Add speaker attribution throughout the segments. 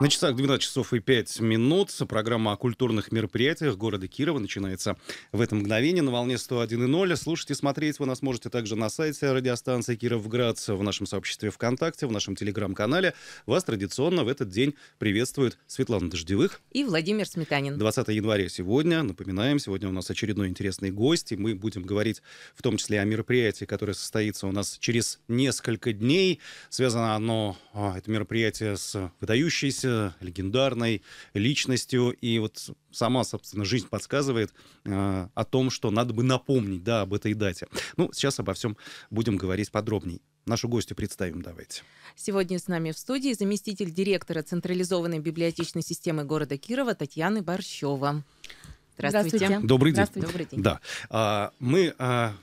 Speaker 1: На часах 12 часов и 5 минут. Программа о культурных мероприятиях города Кирова начинается в это мгновение на волне 101.0. Слушать и смотреть вы нас можете также на сайте радиостанции Кировград, в нашем сообществе ВКонтакте, в нашем телеграм-канале. Вас традиционно в этот день приветствуют Светлана Дождевых
Speaker 2: и Владимир Сметанин.
Speaker 1: 20 января сегодня, напоминаем, сегодня у нас очередной интересный гость, и мы будем говорить в том числе о мероприятии, которое состоится у нас через несколько дней. Связано оно, а, это мероприятие с выдающейся легендарной личностью. И вот сама, собственно, жизнь подсказывает э, о том, что надо бы напомнить, да, об этой дате. Ну, сейчас обо всем будем говорить подробней. Нашу гостью представим давайте.
Speaker 2: Сегодня с нами в студии заместитель директора централизованной библиотечной системы города Кирова Татьяна Борщева. Здравствуйте. Здравствуйте. Добрый день. Здравствуйте. Добрый день. Да.
Speaker 1: А, мы а,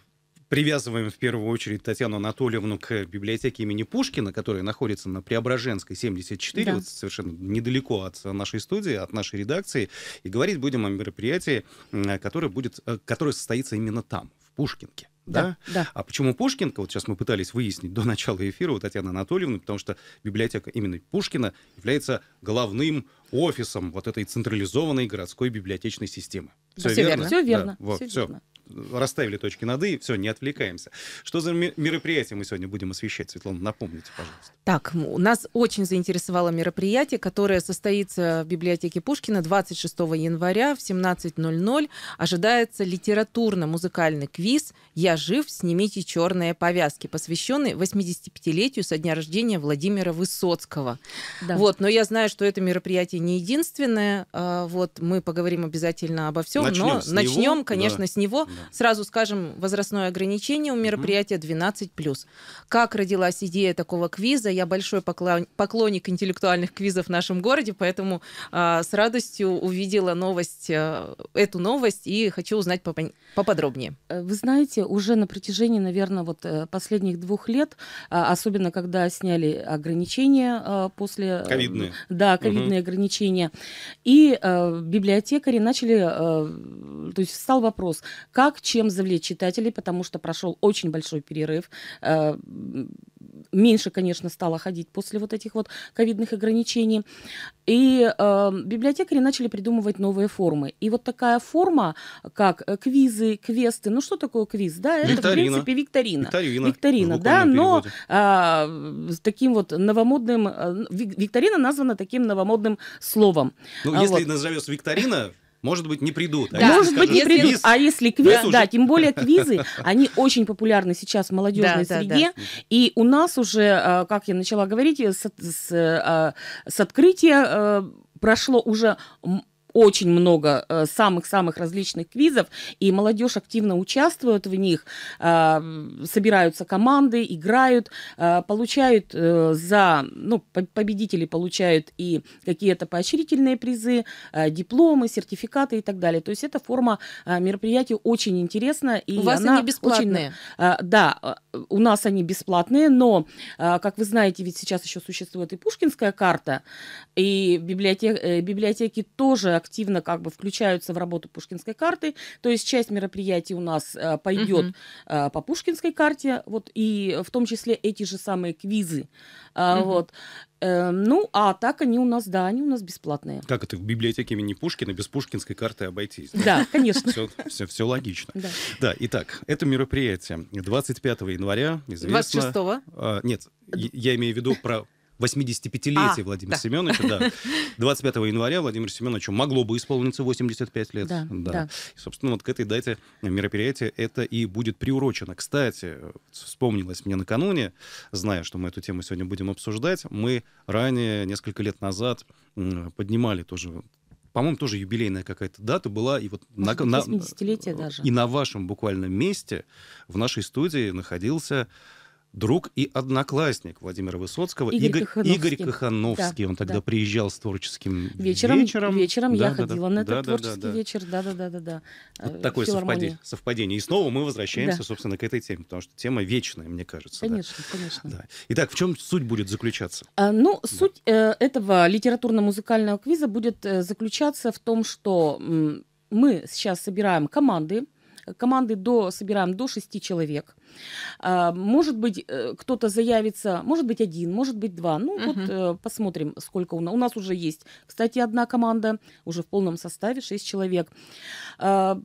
Speaker 1: привязываем в первую очередь Татьяну Анатольевну к библиотеке имени Пушкина, которая находится на Преображенской, 74, да. вот совершенно недалеко от нашей студии, от нашей редакции. И говорить будем о мероприятии, которое, будет, э, которое состоится именно там, в Пушкинке. Да? да? А почему Пушкинка? Вот сейчас мы пытались выяснить до начала эфира у Татьяны Анатольевны, потому что библиотека именно Пушкина является главным офисом вот этой централизованной городской библиотечной системы. Все, да, верно? Все верно. Да, все вот, верно. Все расставили точки над «и», все, не отвлекаемся. Что за мероприятие мы сегодня будем освещать, Светлана, напомните, пожалуйста.
Speaker 2: Так, нас очень заинтересовало мероприятие, которое состоится в библиотеке Пушкина 26 января в 17.00. Ожидается литературно-музыкальный квиз «Я жив, снимите черные повязки», посвященный 85-летию со дня рождения Владимира Высоцкого. Да. Вот, но я знаю, что это мероприятие не единственное. А, вот, мы поговорим обязательно обо всем, начнем но начнем, него, конечно, да. с него. Да. Сразу скажем, возрастное ограничение у мероприятия 12+. Как родилась идея такого квиза? Я большой поклонник интеллектуальных квизов в нашем городе, поэтому э, с радостью увидела новость, э, эту новость и хочу узнать попон- поподробнее.
Speaker 3: Э, вы знаете, уже на протяжении, наверное, вот э, последних двух лет, а, особенно когда сняли ограничения а, после... Э, ковидные. Да, ковидные угу. ограничения. И библиотекари начали... То есть встал вопрос, как как, чем завлечь читателей, потому что прошел очень большой перерыв. Э, меньше, конечно, стало ходить после вот этих вот ковидных ограничений. И э, библиотекари начали придумывать новые формы. И вот такая форма, как э, квизы, квесты. Ну что такое квиз? Да, это викторина. в принципе викторина. Викторина, викторина да, но э, с таким вот новомодным... Э, викторина названа таким новомодным словом. Ну, а если вот.
Speaker 1: назовешь викторина, может быть, не придут. Да. А может быть, не придут. Квиз, а если квиз, да, да, тем более квизы,
Speaker 3: они очень популярны сейчас в молодежной да, среде. Да, да. И у нас уже, э, как я начала говорить, э, с, с, э, с открытия прошло уже очень много э, самых-самых различных квизов, и молодежь активно участвует в них, э, собираются команды, играют, э, получают за, ну, победители получают и какие-то поощрительные призы, дипломы, сертификаты и так далее. То есть эта форма мероприятий очень интересна. И у вас она они бесплатные? Очень, да, у нас они бесплатные, но, как вы знаете, ведь сейчас еще существует и Пушкинская карта, и библиотек, библиотеки тоже активно как бы включаются в работу пушкинской карты. То есть часть мероприятий у нас э, пойдет угу. э, по пушкинской карте, вот и в том числе эти же самые квизы, э, угу. вот. Э, ну, а так они у нас, да, они у нас бесплатные.
Speaker 1: Как это в библиотеке имени Пушкина без пушкинской карты обойтись? Да, конечно. Все, логично. Да. итак, это мероприятие 25 января, 26 -го. А, нет, я имею в виду про 85-летия а, Владимира да. Семеновича, да. 25 января Владимиру Семеновичу могло бы исполниться 85 лет. Да, да. да. И, собственно, вот к этой дате мероприятия это и будет приурочено. Кстати, вспомнилось мне накануне, зная, что мы эту тему сегодня будем обсуждать, мы ранее, несколько лет назад, поднимали тоже по-моему, тоже юбилейная какая-то дата была. И вот Может, на,
Speaker 3: на, даже. И
Speaker 1: на вашем буквально месте в нашей студии находился друг и одноклассник Владимира Высоцкого, Игорь, Игорь Кахановский. Игорь Кахановский. Да, Он тогда да. приезжал с творческим вечером.
Speaker 3: Вечером, вечером да, я да, ходила да, на да, этот да, творческий да, да. вечер. Да-да-да-да. Вот э, такое совпадение,
Speaker 1: совпадение. И снова мы возвращаемся, да. собственно, к этой теме, потому что тема вечная, мне кажется. Конечно, да. конечно. Да. Итак, в чем суть будет заключаться?
Speaker 3: А, ну, да. суть э, этого литературно-музыкального квиза будет э, заключаться в том, что э, мы сейчас собираем команды, Команды до, собираем до 6 человек. А, может быть, э, кто-то заявится, может быть, один, может быть, два. Ну, угу. вот э, посмотрим, сколько у нас. У нас уже есть, кстати, одна команда, уже в полном составе, 6 человек. 6 а,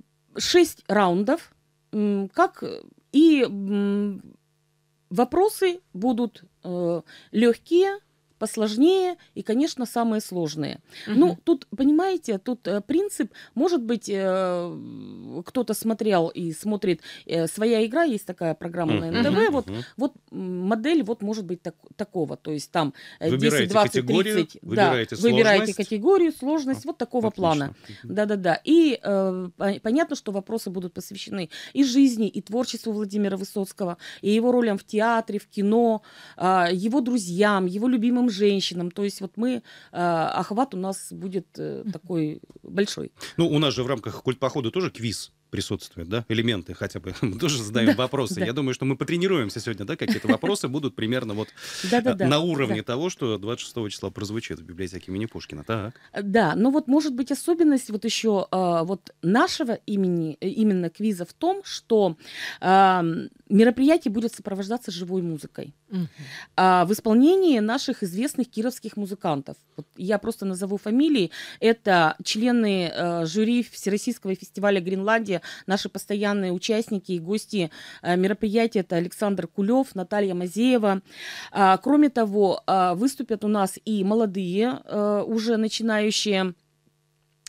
Speaker 3: раундов. Как и вопросы будут э, легкие, посложнее и, конечно, самые сложные. Угу. Ну, тут, понимаете, тут э, принцип, может быть, э, кто-то смотрел и смотрит э, «Своя игра», есть такая программа на НТВ, угу. вот, вот модель вот может быть так, такого, то есть там выбираете 10, 20, 30. Выбираете да, выбираете категорию, сложность, вот такого Отлично. плана. Да-да-да. И э, понятно, что вопросы будут посвящены и жизни, и творчеству Владимира Высоцкого, и его ролям в театре, в кино, э, его друзьям, его любимым нам, женщинам. То есть вот мы, э, охват у нас будет э, такой большой.
Speaker 1: Ну, у нас же в рамках культ похода тоже квиз присутствует, да, элементы хотя бы. Мы тоже задаем да, вопросы. Да. Я думаю, что мы потренируемся сегодня, да, какие-то вопросы будут примерно вот
Speaker 3: э, на уровне
Speaker 1: того, что 26 числа прозвучит в библиотеке имени Пушкина. Так.
Speaker 3: Э, да, но вот может быть особенность вот еще э, вот нашего имени, именно квиза в том, что эм, мероприятие будет сопровождаться живой музыкой. Э, в исполнении наших известных кировских музыкантов. я просто назову фамилии. Это члены э, жюри Всероссийского фестиваля Гренландия, наши постоянные участники и гости э, мероприятия. Это Александр Кулев, Наталья Мазеева. кроме того, выступят у нас и молодые, уже начинающие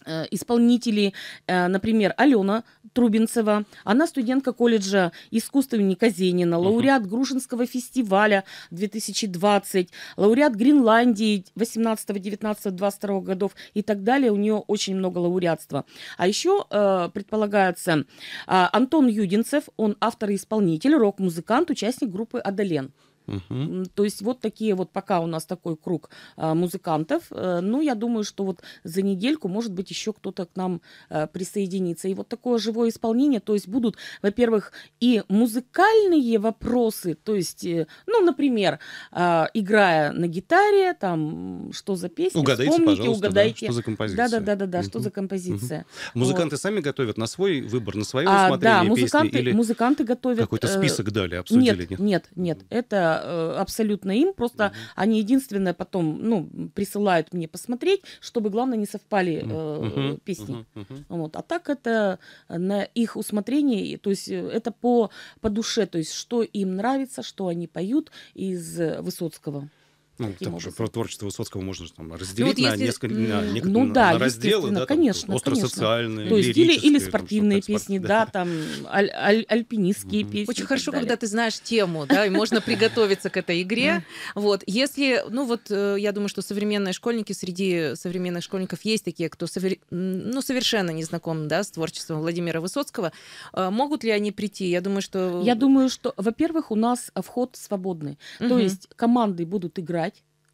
Speaker 3: Э, исполнители, э, например, Алена Трубинцева, она студентка колледжа искусств имени Казенина, лауреат угу. Грушинского фестиваля 2020, лауреат Гренландии 18, 19, 22 годов и так далее. У нее очень много лауреатства. А еще э, предполагается Антон Юдинцев, он автор и исполнитель, рок-музыкант, участник группы «Адален». Угу. То есть вот такие вот пока у нас такой круг а, музыкантов. А, ну, я думаю, что вот за недельку, может быть, еще кто-то к нам а, присоединится. И вот такое живое исполнение, то есть будут, во-первых, и музыкальные вопросы, то есть, э, ну, например, а, играя на гитаре, там, что за песня, угадайте, вспомните, угадайте. Да, что за композиция. Да-да-да, что за композиция. Угу. Музыканты вот.
Speaker 1: сами готовят на свой выбор, на свое а, усмотрение да, музыканты, песни? Или
Speaker 3: музыканты готовят... Какой-то список дали, обсудили? Нет, нет, нет, это Э, абсолютно им, просто mm-hmm. они единственное потом, ну, присылают мне посмотреть, чтобы, главное, не совпали mm-hmm. песни. Mm-hmm. Вот. А так это на их усмотрение, то есть это по, по душе, то есть что им нравится, что они поют из Высоцкого. Ну, там же про
Speaker 1: творчество Высоцкого можно там, ну, разделить вот на если... несколько на, на, ну, да, на разделы. Да, там, конечно,
Speaker 3: остросоциальные, То есть или, или спортивные там, песни, да, да там аль, аль, альпинистские mm-hmm. песни.
Speaker 2: Очень хорошо, когда ты знаешь тему, да, и можно приготовиться к этой игре. Вот, если, ну вот, э, я думаю, что современные школьники, среди современных школьников есть такие, кто ну, совершенно не знаком, да, с творчеством Владимира Высоцкого. Э, могут ли они прийти? Я думаю, что... Я
Speaker 3: думаю, что, во-первых, у нас вход свободный. То есть команды будут играть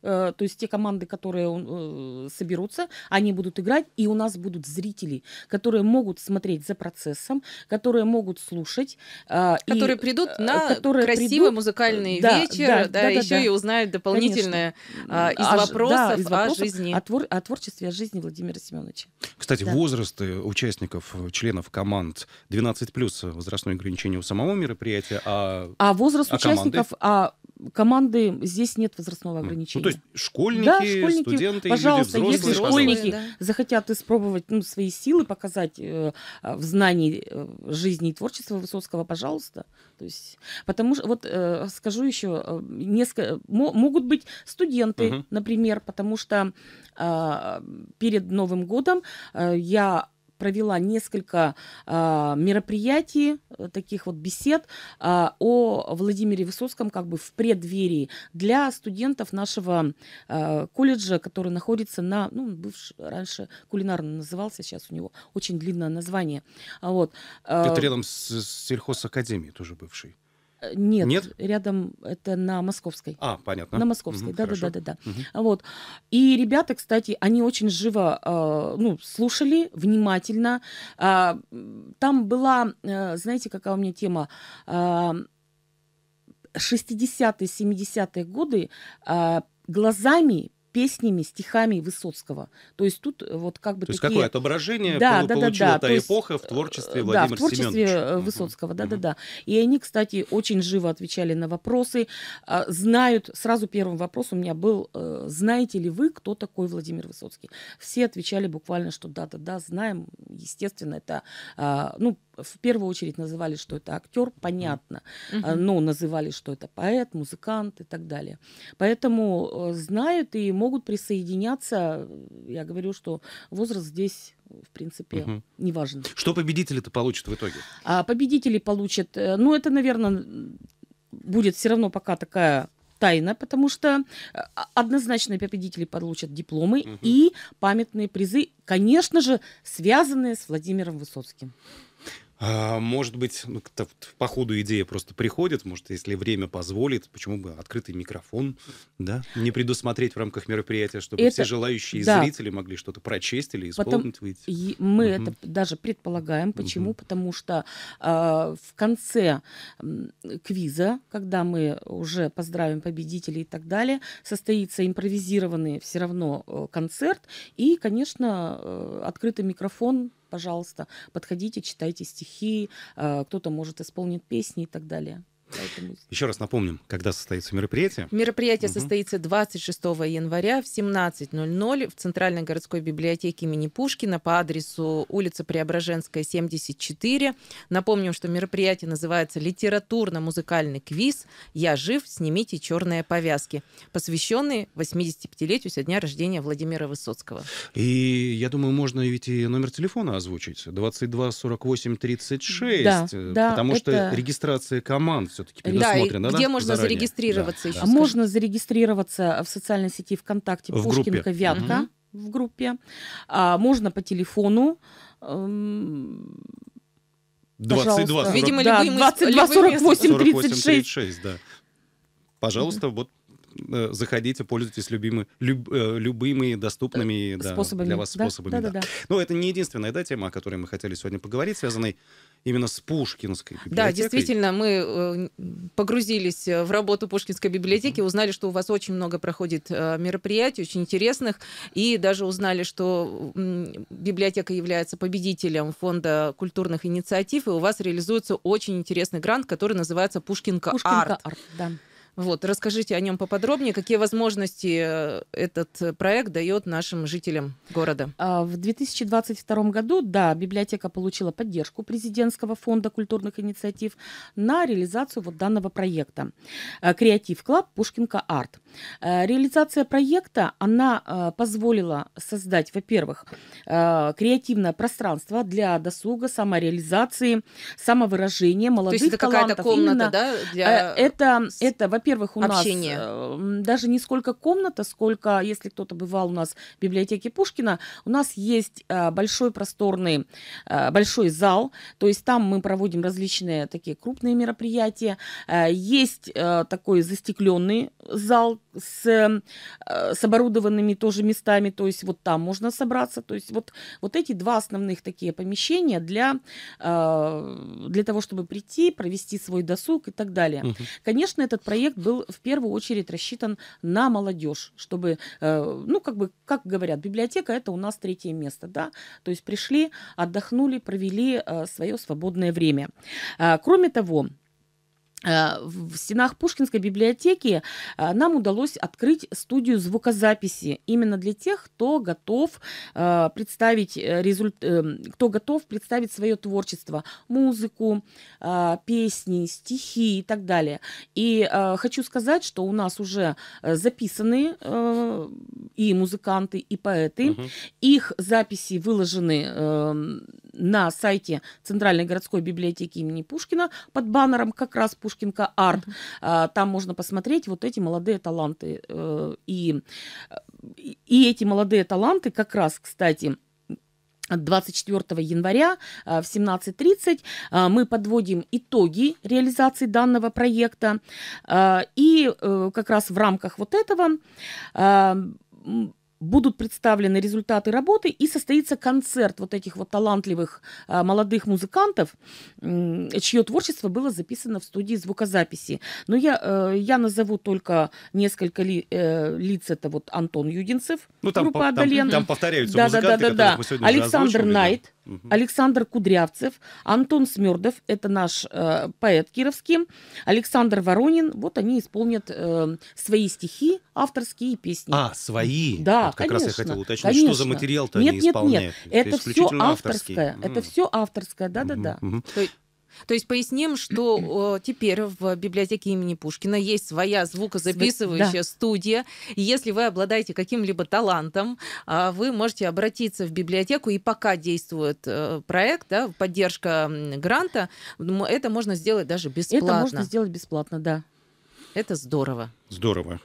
Speaker 3: Э, то есть те команды, которые э, соберутся, они будут играть, и у нас будут зрители, которые могут смотреть за процессом, которые могут слушать. А, которые и, придут э, на которые красивый придут, музыкальный да, вечер, да, да, да, да еще да, и узнают дополнительное конечно. А, из, а, вопросов да, из вопросов о жизни. О, твор, о творчестве, о жизни Владимира Семеновича. Кстати, да.
Speaker 1: возрасты участников, членов команд 12+, возрастное ограничение у самого мероприятия, а А возраст а участников...
Speaker 3: Команды? А команды здесь нет возрастного ограничения. Ну, то есть школьники, да, школьники студенты, пожалуйста, люди взрослые, если школьники да. захотят испробовать ну, свои силы, показать э, в знании э, жизни и творчества Высоцкого, пожалуйста. То есть, потому что вот э, скажу еще э, несколько могут быть студенты, угу. например, потому что э, перед Новым годом э, я провела несколько а, мероприятий, э, таких вот бесед а, о Владимире Высоцком как бы в преддверии для студентов нашего а, колледжа, который находится на, ну, бывший, раньше кулинарно назывался, сейчас у него очень длинное название. Вот. А, Это рядом
Speaker 1: с сельхозакадемией тоже бывший.
Speaker 3: Э, нет, Нет, рядом это на Московской. А,
Speaker 1: понятно. На Московской, угу, да, да, да, да, да,
Speaker 3: угу. Вот. И ребята, кстати, они очень живо, э, ну, слушали внимательно. Э, там была, э, знаете, какая у меня тема? Э, 60-е, 70-е годы э, глазами песнями, стихами Высоцкого. То есть тут э, вот как бы То такие... есть какое отображение да, пол- да, получила да, да. та То эпоха
Speaker 1: есть... в творчестве э, Владимира Да, в творчестве э,
Speaker 3: Семеновича. Высоцкого, да-да-да. Угу. И они, кстати, очень живо отвечали на вопросы. А, знают, сразу первым вопрос у меня был, знаете ли вы, кто такой Владимир Высоцкий? Все отвечали буквально, что да-да-да, знаем, естественно, это, а, ну, в первую очередь называли, что это актер, понятно, угу. но называли, что это поэт, музыкант и так далее. Поэтому знают и могут могут присоединяться. Я говорю, что возраст здесь в принципе, угу. неважно.
Speaker 1: Что победители-то получат в итоге?
Speaker 3: А победители получат, э, ну, это, наверное, будет все равно пока такая тайна, потому что э, однозначно победители получат дипломы угу. и памятные призы, конечно же, связанные с Владимиром Высоцким.
Speaker 1: А, может быть, ну, по ходу идея просто приходит, может, если время позволит, почему бы открытый микрофон, да, не предусмотреть в рамках мероприятия, чтобы это, все желающие да. зрители могли что-то прочесть или исполнить. Потом, и мы угу. это
Speaker 3: даже предполагаем. Почему? Угу. Потому что э, в конце квиза, когда мы уже поздравим победителей и так далее, состоится импровизированный все равно э, концерт и, конечно, э, открытый микрофон пожалуйста, подходите, читайте стихи, э, кто-то может исполнить песни и так далее.
Speaker 1: Поэтому... Еще раз напомним, когда состоится мероприятие.
Speaker 3: Мероприятие угу. состоится 26
Speaker 2: января в 17.00 в Центральной городской библиотеке имени Пушкина по адресу улица Преображенская, 74. Напомним, что мероприятие называется «Литературно-музыкальный квиз. Я жив, снимите черные повязки», посвященный 85-летию со дня рождения Владимира Высоцкого.
Speaker 1: И я думаю, можно ведь и номер телефона озвучить. 22 48 36, да, э, да, потому это... что регистрация команд все все-таки предусмотрено, да? да? где можно заранее? зарегистрироваться да, еще? Да. Можно
Speaker 3: зарегистрироваться в социальной сети ВКонтакте в Пушкинка группе. Вятка угу. в группе. А, можно по телефону. 22 эм, 40... Видимо, да, любые, 22 любые 48
Speaker 1: 36. 36 да. Пожалуйста, вот э, заходите, пользуйтесь любимы, люб, э, любыми доступными э, да, способами. для вас да, способами. Да, да. Да, да. Но это не единственная да, тема, о которой мы хотели сегодня поговорить, связанной именно с Пушкинской библиотекой. Да, действительно,
Speaker 2: мы э, погрузились в работу Пушкинской библиотеки, mm-hmm. узнали, что у вас очень много проходит э, мероприятий, очень интересных, и даже узнали, что библиотека является победителем фонда культурных инициатив, и у вас реализуется очень интересный грант, который называется «Пушкинка, Пушкинка арт». арт да. Вот, расскажите о нем поподробнее, какие возможности э,
Speaker 3: этот э, проект дает нашим жителям города. А, в 2022 году, да, библиотека получила поддержку президентского фонда культурных инициатив на реализацию вот данного проекта. Э, Креатив Клаб Пушкинка Арт. Реализация проекта, она позволила создать, во-первых, креативное пространство для досуга, самореализации, самовыражения молодых талантов. То есть это какая-то комната, Именно да? Для... Это, это, во во-первых, у Общение. нас э, даже не сколько комната, сколько, если кто-то бывал у нас в библиотеке Пушкина, у нас есть э, большой просторный, э, большой зал, то есть там мы проводим различные такие крупные мероприятия. есть такой застекленный зал с, с оборудованными тоже местами, то есть вот там можно собраться, то есть вот, вот эти два основных такие помещения для, для того, чтобы прийти, провести свой досуг и так далее. Угу. Конечно, этот проект проект был в первую очередь рассчитан на молодежь, чтобы, э, ну, как бы, как говорят, библиотека это у нас третье место, да, то есть пришли, отдохнули, провели э, свое свободное время. Э, кроме того, Э, в стенах Пушкинской библиотеки э, нам удалось открыть студию звукозаписи именно для тех, кто готов э, представить результ... Эм, кто готов представить свое творчество, музыку, песни, стихи и так далее. И хочу сказать, что у нас уже записаны и музыканты, и поэты. Угу. Их записи выложены эм, на сайте Центральной городской библиотеки имени Пушкина под баннером как раз Пушкинка Арт. А, там можно посмотреть вот эти молодые таланты. Э, и, и эти молодые таланты как раз, кстати, 24 января э, в 17.30 э, мы подводим итоги реализации данного проекта. И как раз в рамках вот этого будут представлены результаты работы и состоится концерт вот этих вот талантливых а, молодых музыкантов, чье творчество было записано в студии звукозаписи. Но я, э, я назову только несколько ли, э, лиц. Это вот Антон Юдинцев, ну, там, группа по, Там, там повторяются да, музыканты, да, да, да, да. Александр Найт, Александр Кудрявцев, Антон Смердов, это наш э, поэт кировский, Александр Воронин. Вот они исполнят э, свои стихи, авторские песни. А, свои? Да, как конечно, раз я хотел уточнить, конечно. что за материал-то нет, они нет, исполняют. Нет, это все авторское.
Speaker 1: Mm. Это
Speaker 2: все авторское, да-да-да. То есть поясним, что теперь в библиотеке имени Пушкина есть своя звукозаписывающая да. студия. Если вы обладаете каким-либо талантом, а, вы можете обратиться в библиотеку. И пока действует э, проект, да, поддержка гранта, это можно сделать даже бесплатно. Это можно
Speaker 3: сделать бесплатно, да. Это здорово.
Speaker 1: Здорово.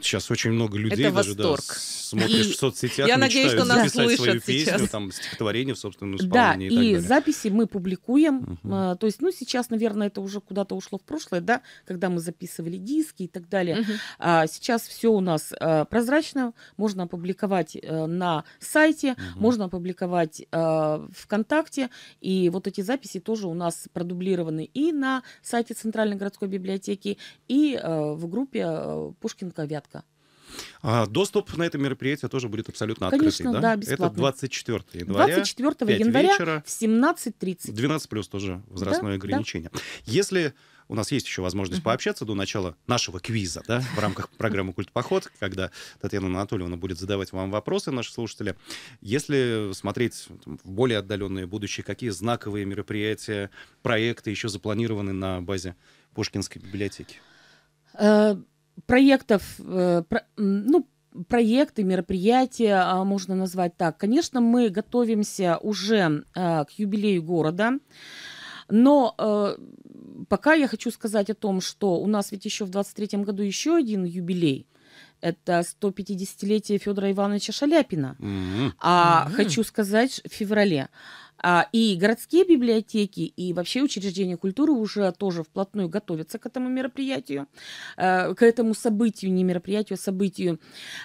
Speaker 1: Сейчас очень много людей Это даже восторг. да, смотришь и в соцсетях, я надеюсь, что нас слышат свою сейчас. там, стихотворение в собственном исполнении. Да, и, и далее.
Speaker 3: записи мы публикуем. Угу. А, то есть, ну, сейчас, наверное, это уже куда-то ушло в прошлое, да, когда мы записывали диски и так далее. Угу. А, сейчас все у нас а, прозрачно. Можно опубликовать а, на сайте, угу. можно опубликовать а, ВКонтакте. И вот эти записи тоже у нас продублированы и на сайте Центральной городской библиотеки, и а, в группе Пушкинка, Вятка.
Speaker 1: А доступ на это мероприятие тоже будет абсолютно открытый, да? да, бесплатно. Это 24 января, 24 января вечера,
Speaker 3: в 17.30.
Speaker 1: 12 плюс тоже возрастное да, ограничение. Да. Если у нас есть еще возможность uh-huh. пообщаться до начала нашего квиза, да, в рамках программы «Культпоход», когда Татьяна Анатольевна будет задавать вам вопросы, наши слушатели. Если смотреть там, в более отдаленное будущее, какие знаковые мероприятия, проекты еще запланированы на базе Пушкинской библиотеки?
Speaker 3: Uh проектов, э, про, ну, проекты, мероприятия а, можно назвать так. Конечно, мы готовимся уже а, к юбилею города. Но э, пока я хочу сказать о том, что у нас ведь еще в 23 году еще один юбилей. Это 150-летие Федора Ивановича Шаляпина. Mm-hmm. А mm-hmm. хочу сказать в феврале. А, и городские библиотеки, и вообще учреждения культуры уже тоже вплотную готовятся к этому мероприятию, а, к этому событию, не мероприятию, а событию.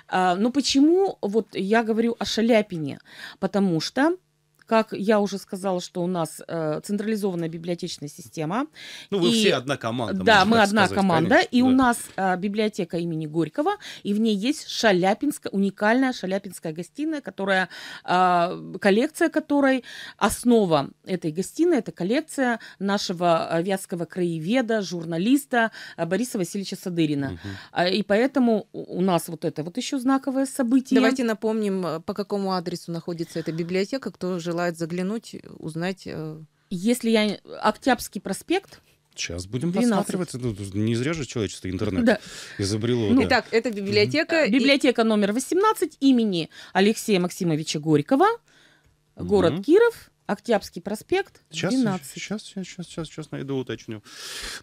Speaker 3: А, но почему вот я говорю о Шаляпине? Потому что как я уже сказала, что у нас э, централизованная библиотечная система. Ну, вы и, все одна
Speaker 1: команда. Да, мы одна сказать, команда. Конечно, и
Speaker 3: да. у нас э, библиотека имени Горького, и в ней есть Шаляпинская, уникальная Шаляпинская гостиная, которая, э, коллекция которой, основа этой гостиной, это коллекция нашего э, вятского краеведа, журналиста э, Бориса Васильевича Садырина. Угу. И поэтому у нас вот это вот еще знаковое событие. Давайте напомним, э, по какому адресу находится эта библиотека, кто желает желают заглянуть, э, узнать. Э, Если я... Октябрьский проспект, Сейчас будем 12. посматривать.
Speaker 1: Ну, не зря же человечество интернет да. изобрело. Ну, да. Итак,
Speaker 3: это библиотека. И... Библиотека номер 18 имени Алексея Максимовича Горького, город угу. Киров. Октябрьский проспект, сейчас, 12.
Speaker 1: Сейчас, сейчас, сейчас, сейчас, сейчас найду, уточню.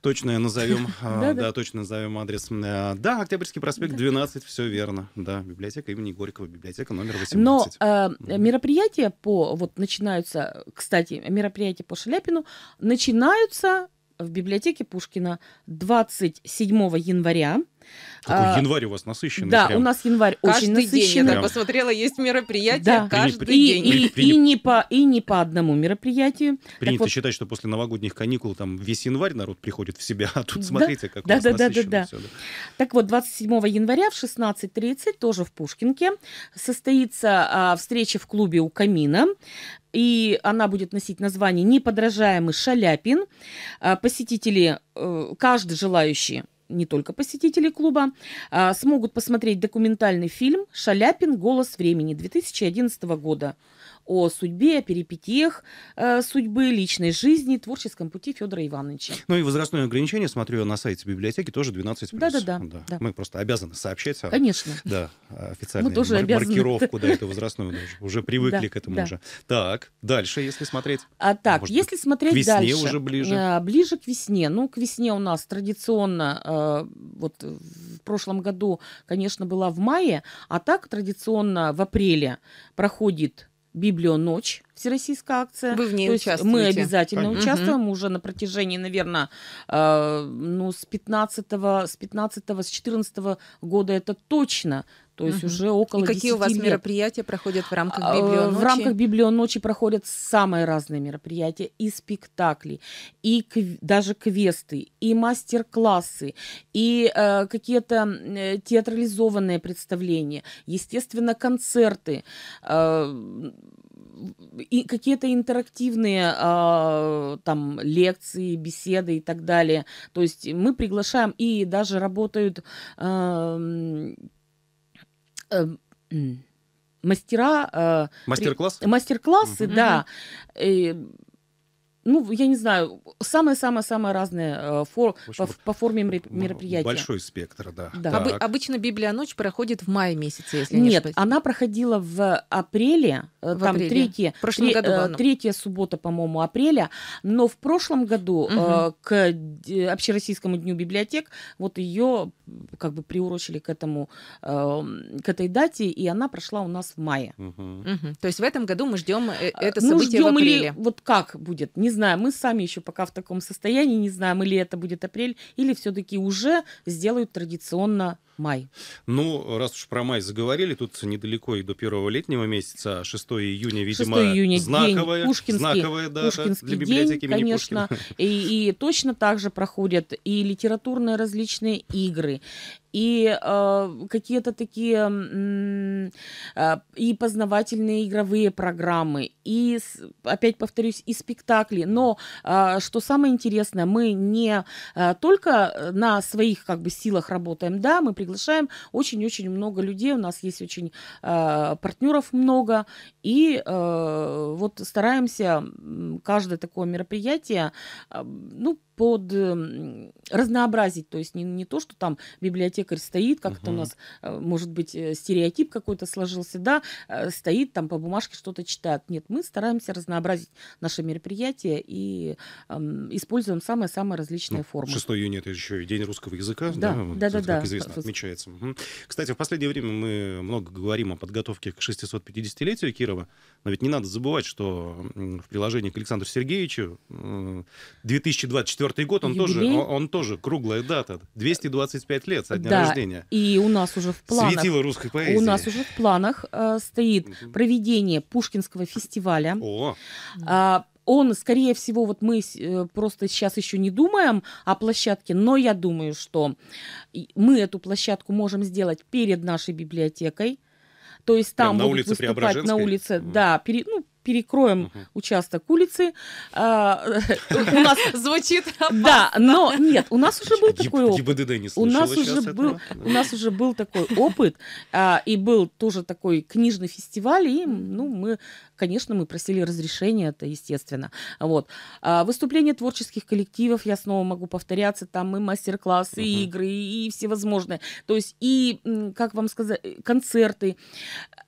Speaker 1: Точно назовем, а, да, точно назовем адрес. Э, да, Октябрьский проспект, 12, все верно. Да, библиотека имени Горького, библиотека номер 18. Но
Speaker 3: э, мероприятия по, вот начинаются, кстати, мероприятия по Шаляпину начинаются в библиотеке Пушкина 27 января. Какой а, январь
Speaker 1: у вас насыщенный. Да, прям. у нас
Speaker 3: январь каждый очень насыщенный. День, я посмотрела, есть мероприятия да. каждый и, день. И, и, и, не по, и не по одному мероприятию.
Speaker 1: Принято вот, считать, что после новогодних каникул там весь январь народ приходит в себя, а тут да, смотрите, как да, у нас да, да, да, все. Да.
Speaker 3: Так вот, 27 января в 16.30 тоже в Пушкинке состоится а, встреча в клубе у Камина и она будет носить название «Неподражаемый Шаляпин». А, посетители, э, каждый желающий не только посетители клуба, а, смогут посмотреть документальный фильм «Шаляпин. Голос времени» 2011 года о судьбе, о перипетиях э, судьбы, личной жизни, творческом пути Федора Ивановича.
Speaker 1: Ну и возрастное ограничение, смотрю, на сайте библиотеки тоже 12 Да, да, да, да. да. Мы просто обязаны сообщать. О, Конечно. Да, официальную Мы тоже мар- обязаны. маркировку, да, эту возрастную. Да, уже привыкли к этому уже. Так, дальше, если смотреть. А так, если смотреть к весне дальше. уже ближе. Э,
Speaker 3: ближе к весне. Ну, к весне у нас традиционно э, а, вот в прошлом году, конечно, была в мае, а так традиционно в апреле проходит Библионочь, всероссийская акция. Вы в ней То участвуете? Мы обязательно Понятно. участвуем угу. уже на протяжении, наверное, э, а, ну, с 15 с 15 с 14 года это точно то есть угу. уже около И какие у вас лет. мероприятия проходят в рамках а, библионочи? В рамках библионочи проходят самые разные мероприятия. И спектакли, и кв- даже квесты, и мастер-классы, и э, какие-то э, театрализованные представления. Естественно, концерты. Э, и какие-то интерактивные э, там лекции, беседы и так далее. То есть мы приглашаем и даже работают э, Эм, мастера... Э, мастер-классы? Мастер-классы, да ну, я не знаю, самые-самые-самые разные э, фор... общем, по, по форме мероприятия. Большой
Speaker 1: спектр, да. да. Об,
Speaker 3: обычно Библия ночь проходит в мае месяце, если Нет, не ошибаюсь. она проходила в апреле, э, в там апреле. третья, в прошлом тре- году э, третья суббота, по-моему, апреля, но в прошлом году угу. к общероссийскому дню библиотек вот ее как бы приурочили к этому, эм, к этой дате, и она прошла у нас в мае. Угу. Угу. То есть в этом году мы ждем а, это ну, событие ну, ждем в апреле. Или, вот как будет, не знаю, мы сами еще пока в таком состоянии, не знаем, или это будет апрель, или все-таки уже сделают традиционно Май.
Speaker 1: Ну, раз уж про май заговорили, тут недалеко и до первого летнего месяца, 6 а июня, видимо, 6 июня, знаковая, день, Пушкинский, знаковая дата Пушкинский для библиотеки день, конечно.
Speaker 3: И, и точно так же проходят и литературные различные игры, и э, какие-то такие э, и познавательные игровые программы, и, опять повторюсь, и спектакли. Но, э, что самое интересное, мы не э, только на своих как бы силах работаем, да, мы приглашаем очень-очень много людей. У нас есть очень э, партнеров много. И э, вот стараемся каждое такое мероприятие, э, ну, под эм, разнообразить, то есть не, не то, что там библиотекарь стоит, как это у нас, э, может быть, э, стереотип какой-то сложился, да, э, стоит там по бумажке что-то читает. Нет, мы стараемся разнообразить наши мероприятия и эм, используем самые-самые различные ну, формы. 6
Speaker 1: июня это еще и День русского языка, да, да, да, да как да, известно, да. отмечается. Угу. Кстати, в последнее время мы много говорим о подготовке к 650-летию Кирова, но ведь не надо забывать, что в приложении к Александру Сергеевичу 2024 94 год, он Юбилей. тоже, он, тоже круглая дата, 225 лет со дня да, рождения.
Speaker 3: и у нас уже в планах... Светило русской поэзии. У нас уже в планах э, стоит проведение Пушкинского фестиваля. О! Э, он, скорее всего, вот мы э, просто сейчас еще не думаем о площадке, но я думаю, что мы эту площадку можем сделать перед нашей библиотекой. То есть там Прям на улице выступать на улице, да, перед, ну, перекроем uh-huh. участок улицы. А, у нас звучит Да, но нет, у нас уже был такой опыт. У нас уже был, у нас уже был такой опыт, а, и был тоже такой книжный фестиваль, и, ну, мы, конечно, мы просили разрешения, это естественно. Вот. А, Выступление творческих коллективов, я снова могу повторяться, там и мастер-классы, и игры, и всевозможные. То есть и, как вам сказать, концерты.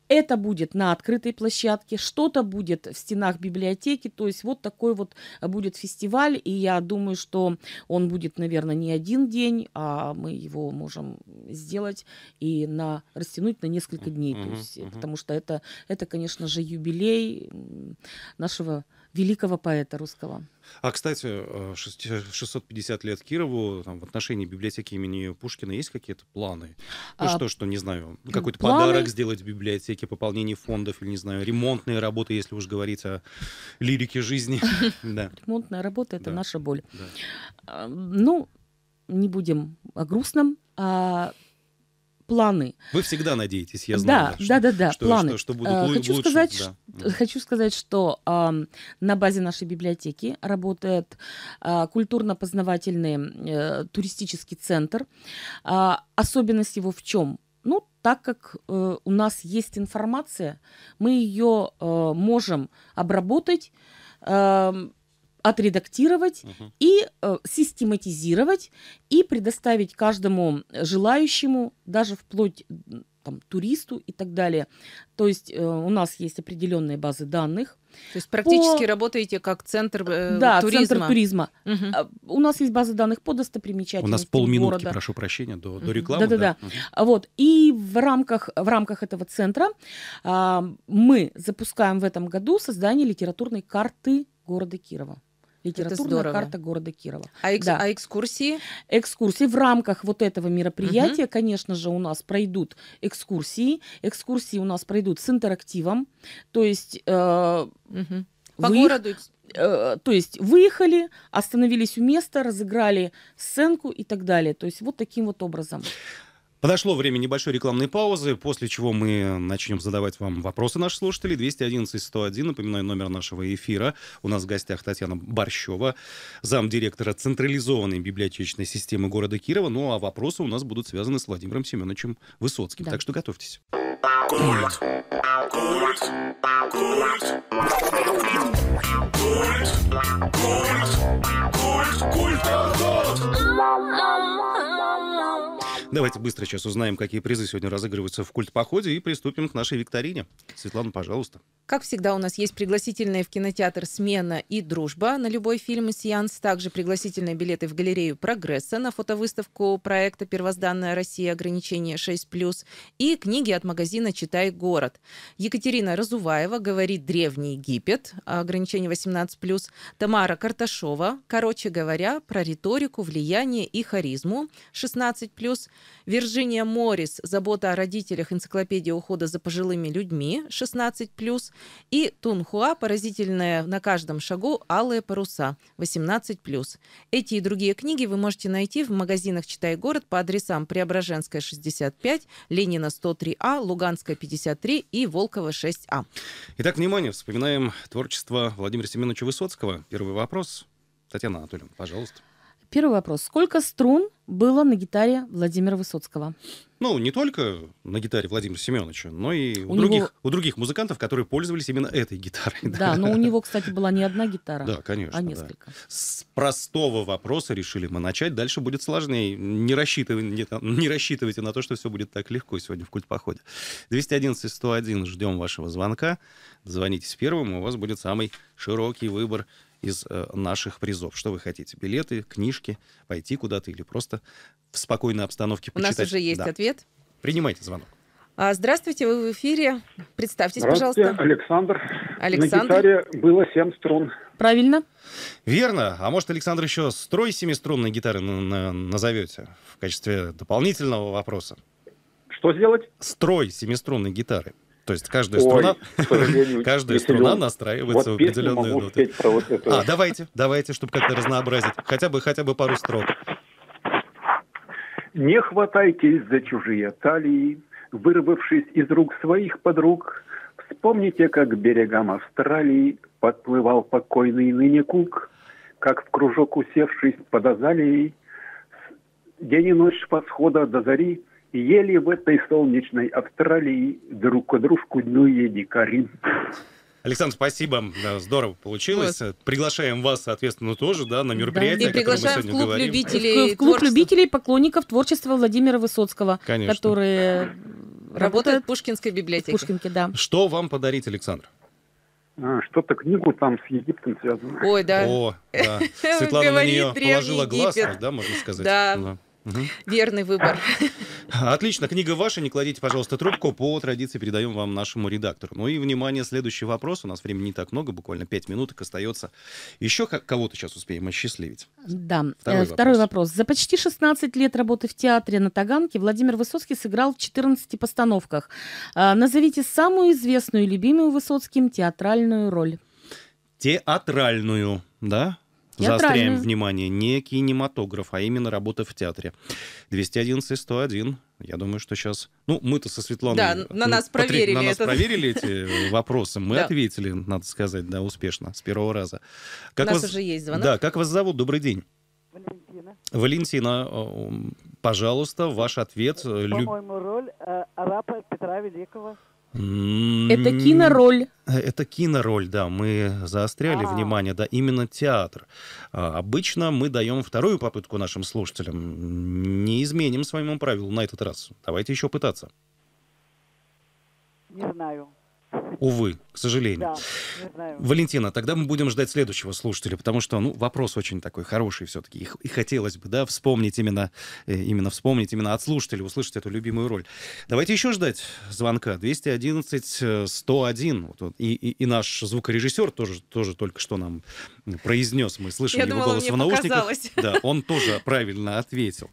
Speaker 3: Это будет на открытой площадке, что-то будет в стенах библиотеки. То есть вот такой вот будет фестиваль. И я думаю, что он будет, наверное, не один день, а мы его можем сделать и на, растянуть на несколько дней. Mm-hmm. То есть, mm-hmm. Потому что это, это, конечно же, юбилей нашего великого поэта русского.
Speaker 1: А, кстати, 650 э, лет Кирову, там, в отношении библиотеки имени Пушкина есть какие-то планы? Ну, а, что, что, не знаю, какой-то планы... подарок сделать библиотеке лирике пополнения фондов или, не знаю, ремонтные работы, если уж говорить о лирике жизни.
Speaker 3: Ремонтная работа — это наша боль. А, ну, не будем о грустном. А планы.
Speaker 1: Вы всегда надеетесь, я знаю. Да, что, да, да, да, что, планы. Что, что будут а, хочу Сказать, да.
Speaker 3: Хочу сказать, что а, на базе нашей библиотеки работает а, культурно-познавательный а, туристический центр. А, особенность его в чем? Ну, так как э, у нас есть информация, мы ее э, можем обработать, э, отредактировать угу. и э, систематизировать и предоставить каждому желающему, даже вплоть там, туристу и так далее. То есть э, у нас есть определенные базы данных. То есть практически по... работаете как центр э, да, туризма. центр туризма. Угу. У нас есть базы данных по достопримечательностям У нас полминутки, города. прошу
Speaker 1: прощения, до, до рекламы. Да-да-да.
Speaker 3: Угу. Вот. И в рамках, в рамках этого центра э, мы запускаем в этом году создание литературной карты города Кирова. Литературная карта города Кирова. А, экс- да. а экскурсии? Экскурсии в рамках вот этого мероприятия, угу. конечно же, у нас пройдут экскурсии. Экскурсии у нас пройдут с интерактивом, то есть э, угу. по вы... городу э, то есть выехали, остановились у места, разыграли сценку и так далее. То есть вот таким вот образом.
Speaker 1: Подошло время небольшой рекламной паузы, после чего мы начнем задавать вам вопросы наших слушателей. 211-101, напоминаю, номер нашего эфира. У нас в гостях Татьяна Борщева, замдиректора централизованной библиотечной системы города Кирова. Ну а вопросы у нас будут связаны с Владимиром Семеновичем Высоцким. Да. Так что готовьтесь.
Speaker 3: Культ. Культ. Культ. Культ. Культ. Культ.
Speaker 1: Давайте быстро сейчас узнаем, какие призы сегодня разыгрываются в культ походе и приступим к нашей викторине. Светлана, пожалуйста.
Speaker 2: Как всегда, у нас есть пригласительные в кинотеатр «Смена» и «Дружба» на любой фильм и сеанс. Также пригласительные билеты в галерею «Прогресса» на фотовыставку проекта «Первозданная Россия. Ограничение 6+,» и книги от магазина «Читай город». Екатерина Разуваева говорит «Древний Египет. Ограничение 18+,» Тамара Карташова «Короче говоря, про риторику, влияние и харизму. 16+,» Вирджиния Моррис «Забота о родителях. Энциклопедия ухода за пожилыми людьми. 16+.» и Тунхуа поразительная на каждом шагу. Алые паруса. 18+.» Эти и другие книги вы можете найти в магазинах «Читай город» по адресам Преображенская, 65, Ленина, 103А, Луганская, 53 и Волкова, 6А.
Speaker 1: Итак, внимание, вспоминаем творчество Владимира Семеновича Высоцкого. Первый вопрос. Татьяна Анатольевна, пожалуйста.
Speaker 3: Первый вопрос. Сколько струн было на гитаре Владимира Высоцкого?
Speaker 1: Ну, не только на гитаре Владимира Семеновича, но и у, у, других, него... у других музыкантов, которые пользовались именно этой гитарой. Да, да, но у
Speaker 3: него, кстати, была не одна гитара, да, а
Speaker 1: конечно, а несколько. Да. С простого вопроса решили мы начать. Дальше будет сложнее. Не, рассчитывай, не, не рассчитывайте на то, что все будет так легко сегодня в культпоходе. 211-101, ждем вашего звонка. Звоните с первым, у вас будет самый широкий выбор из э, наших призов. Что вы хотите? Билеты, книжки, пойти куда-то или просто в спокойной обстановке почитать? У нас уже есть да. ответ. Принимайте звонок.
Speaker 2: А, здравствуйте, вы в эфире. Представьтесь, Здравствуйте, пожалуйста. Александр. Александр. На
Speaker 1: гитаре было семь струн. Правильно. Верно. А может, Александр, еще строй семиструнной гитары назовете в качестве дополнительного вопроса? Что сделать? Строй семиструнной гитары. То есть каждая страна, Ой, каждая струна настраивается вот в определенные ноты. Вот а, давайте, давайте, чтобы как-то разнообразить. Хотя бы, хотя бы пару строк. Не хватайтесь за чужие талии, вырвавшись из рук своих подруг. Вспомните, как к берегам Австралии подплывал покойный ныне Кук, как в кружок усевшись под Азалией, день и ночь восхода до зари ели в этой солнечной Австралии друг дружку днуе дикари. Александр, спасибо. Да, здорово получилось. Вот. Приглашаем вас, соответственно, тоже да, на мероприятие, да. И приглашаем мы в клуб любителей В
Speaker 3: клуб любителей поклонников творчества Владимира Высоцкого, Конечно. которые работают в Пушкинской библиотеке. В Пушкинке, да.
Speaker 1: Что вам подарить, Александр? А, что-то книгу там с Египтом
Speaker 3: связано. Ой, да. О, да. Светлана на нее положила Египет. глаз,
Speaker 1: да, можно сказать. Да. Ну да.
Speaker 2: Верный выбор.
Speaker 1: Отлично, книга ваша, не кладите, пожалуйста, трубку. По традиции передаем вам нашему редактору. Ну и, внимание, следующий вопрос. У нас времени не так много, буквально пять минуток остается. Еще кого-то сейчас успеем осчастливить.
Speaker 3: Да. Э, второй, э, вопрос. Второй вопрос. За почти 16 лет работы в театре на Таганке Владимир Высоцкий сыграл в 14 постановках. Э, назовите самую известную и любимую Высоцким театральную роль.
Speaker 1: Театральную, да? Заостряем внимание, не кинематограф, а именно работа в театре. 211-101, я думаю, что сейчас... Ну, мы-то со Светланой... Да, на ну, нас Патри... проверили. На нас это... проверили эти вопросы. Мы да. ответили, надо сказать, да, успешно, с первого раза. Как У нас вас... уже есть звонок. Да, как вас зовут? Добрый день.
Speaker 3: Валентина.
Speaker 1: Валентина, пожалуйста, ваш ответ. Э, По-моему,
Speaker 3: роль э, Арапа Петра Великого.
Speaker 1: М-м-м. Это кинороль. Э, это кинороль, да. Мы заостряли А-а-а. внимание, да, именно театр. А, обычно мы даем вторую попытку нашим слушателям. Не изменим своему правилу на этот раз. Давайте еще пытаться. Не знаю. Увы, к сожалению. Да, Валентина, тогда мы будем ждать следующего слушателя, потому что ну, вопрос очень такой хороший все-таки. И, и хотелось бы да, вспомнить именно, э, именно вспомнить именно от слушателя, услышать эту любимую роль. Давайте еще ждать звонка. 211-101. Э, вот, и, и, и наш звукорежиссер тоже, тоже только что нам произнес, мы слышали Я его думала, голос в наушниках. Показалось. Да, он тоже правильно ответил.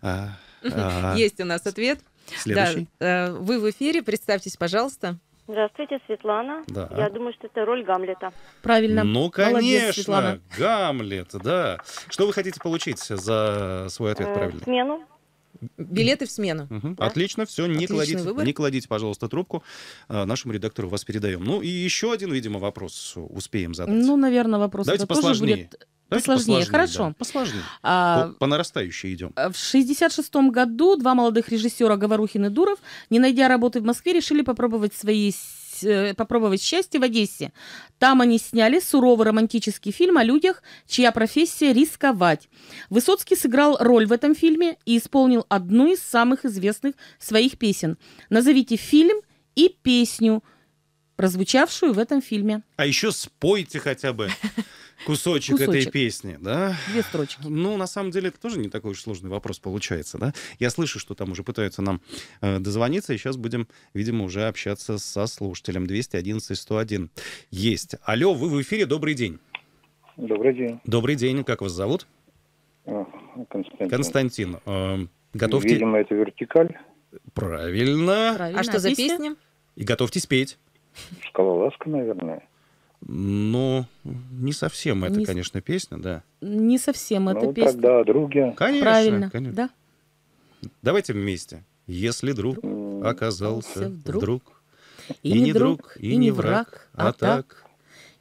Speaker 2: А, а, Есть у нас ответ. Следующий. Да, э, вы в эфире, представьтесь, пожалуйста. Здравствуйте, Светлана. Да. Я думаю, что это роль Гамлета. Правильно. Ну, конечно, Молодец,
Speaker 1: Гамлет, да. Что вы хотите получить за свой ответ э, правильно?
Speaker 2: смену. Билеты в смену. Угу. Да? Отлично,
Speaker 1: все, не кладите, выбор. не кладите, пожалуйста, трубку. А, нашему редактору вас передаем. Ну и еще один, видимо, вопрос успеем задать. Ну,
Speaker 3: наверное, вопрос Давайте посложнее. тоже будет посложнее, хорошо. Да, посложнее. А, по,
Speaker 1: по нарастающей идем. Э,
Speaker 3: в 1966 году два молодых режиссера Говорухин и Дуров, не найдя работы в Москве, решили попробовать свои э, попробовать счастье в Одессе. Там они сняли суровый романтический фильм о людях, чья профессия – рисковать. Высоцкий сыграл роль в этом фильме и исполнил одну из самых известных своих песен. Назовите фильм и песню, прозвучавшую в этом фильме.
Speaker 1: А еще спойте хотя бы. Кусочек, Кусочек этой песни, да? Две строчки. Ну, на самом деле, это тоже не такой уж сложный вопрос получается, да? Я слышу, что там уже пытаются нам э, дозвониться, и сейчас будем, видимо, уже общаться со слушателем 211-101. Есть. Алло, вы в эфире, добрый день. Добрый день. Добрый день, как вас зовут? А, Константин. Константин, э, готовьте... Видимо, это вертикаль. Правильно. Правильно. А что за а песня? И готовьтесь петь. Скалолазка, наверное. Но не совсем это, не... конечно, песня, да.
Speaker 3: Не совсем это ну, песня.
Speaker 2: Тогда другие.
Speaker 1: Конечно, Правильно, конечно. да. Давайте вместе. Если друг оказался вдруг, вдруг
Speaker 3: и, и не друг, и не враг, а, а так.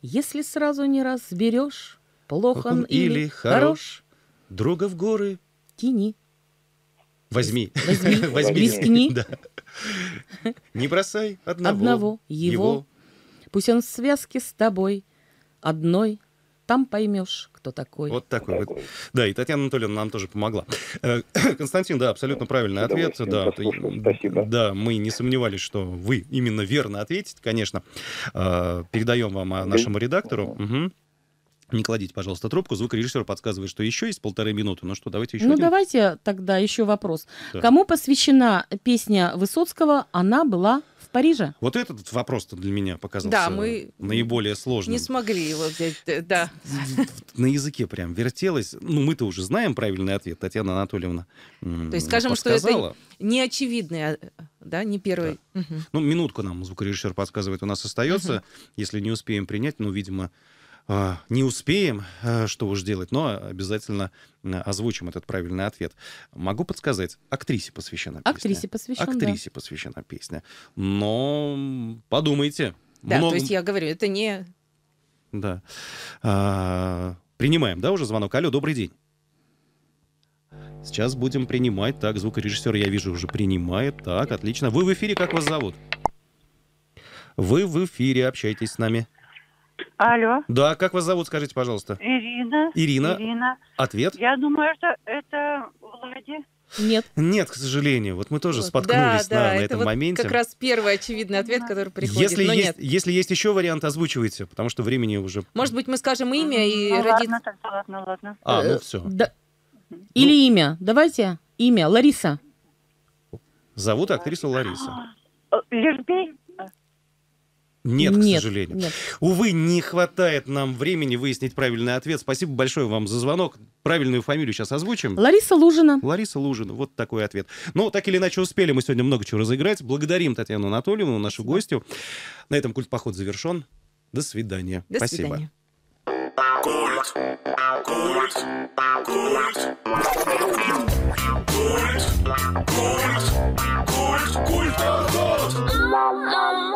Speaker 3: Если сразу не разберешь, плох он или хорош,
Speaker 1: друга в горы тяни. Возьми. Возьми. Возьми. Рискни. Да. Не бросай одного, одного его, его
Speaker 3: Пусть он в связке с тобой одной, там поймешь, кто такой. Вот такой вот.
Speaker 1: Да, и Татьяна Анатольевна нам тоже помогла. Э, Константин, да, абсолютно правильный ответ. Да, Спасибо. Да, мы не сомневались, что вы именно верно ответите, конечно. Э, передаем вам нашему редактору. Угу. Не кладите, пожалуйста, трубку. Звукорежиссер подсказывает, что еще есть полторы минуты. Ну что, давайте еще Ну один.
Speaker 3: давайте тогда еще вопрос. Да. Кому посвящена песня Высоцкого «Она была Парижа?
Speaker 1: Вот этот вопрос то для меня показался да, мы наиболее сложным. Не
Speaker 2: смогли его взять, э, да.
Speaker 1: На языке прям вертелось. Ну, мы-то уже знаем правильный ответ, Татьяна Анатольевна. То есть скажем, подсказала. что
Speaker 2: это не очевидный, да, не первый. Да. Угу.
Speaker 1: Ну, минутку нам звукорежиссер подсказывает, у нас остается. Угу. Если не успеем принять, ну, видимо, а, не успеем, э, что уж делать, но обязательно озвучим этот правильный ответ. Могу подсказать, актрисе посвящена песня. Актрисе посвящена. Актрисе да. посвящена песня. Но подумайте. Да, много... то есть
Speaker 2: я говорю, это не...
Speaker 1: Да. А, принимаем, да, уже звонок? Алло, добрый день. Сейчас будем принимать. Так, звукорежиссер, я вижу, уже принимает. Так, отлично. Вы в эфире, как вас зовут? Вы в эфире, общайтесь с нами. Алло. Да, как вас зовут, скажите, пожалуйста?
Speaker 2: Ирина. Ирина. Ирина.
Speaker 1: Ответ? Я думаю,
Speaker 2: что это Влади.
Speaker 1: Нет. Нет, к сожалению. Вот мы тоже вот. споткнулись да, на, да, на это этом вот моменте. Как раз
Speaker 2: первый очевидный ответ, который приходит. Если, но есть, нет.
Speaker 1: если есть еще вариант, озвучивайте, потому что времени уже.
Speaker 2: Может быть, мы скажем имя и ну, родит. Ладно, так, ладно, ладно. А, ну
Speaker 1: э, все.
Speaker 3: Да. Ну. Или ну. имя. Давайте имя. Лариса.
Speaker 1: Зовут актрису Лариса.
Speaker 3: Лербей.
Speaker 1: Нет, нет, к сожалению. Нет. Увы, не хватает нам времени выяснить правильный ответ. Спасибо большое вам за звонок. Правильную фамилию сейчас озвучим. Лариса Лужина. Лариса Лужина. Вот такой ответ. Но так или иначе успели мы сегодня много чего разыграть. Благодарим Татьяну Анатольевну, нашу гостью. На этом культ поход завершен. До свидания. До Спасибо.
Speaker 2: свидания.